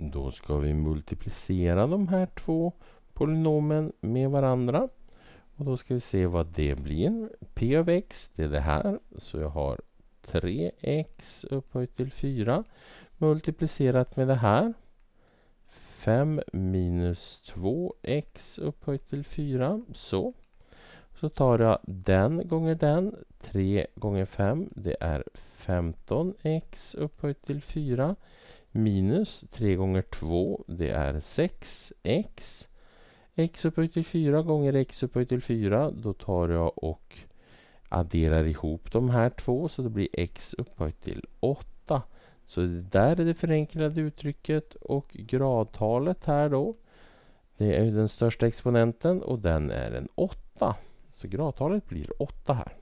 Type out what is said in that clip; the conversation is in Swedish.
Då ska vi multiplicera de här två polynomen med varandra. Och då ska vi se vad det blir. P av x, det är det här. Så jag har 3x upphöjt till 4 multiplicerat med det här. 5 minus 2x upphöjt till 4. Så. Så tar jag den gånger den. 3 gånger 5 det är 15x upphöjt till 4 minus 3 gånger 2 det är 6x. x upphöjt till 4 gånger x upphöjt till 4 då tar jag och adderar ihop de här två så det blir x upphöjt till 8. Så det där är det förenklade uttrycket och gradtalet här då det är ju den största exponenten och den är en 8. Så gradtalet blir 8 här.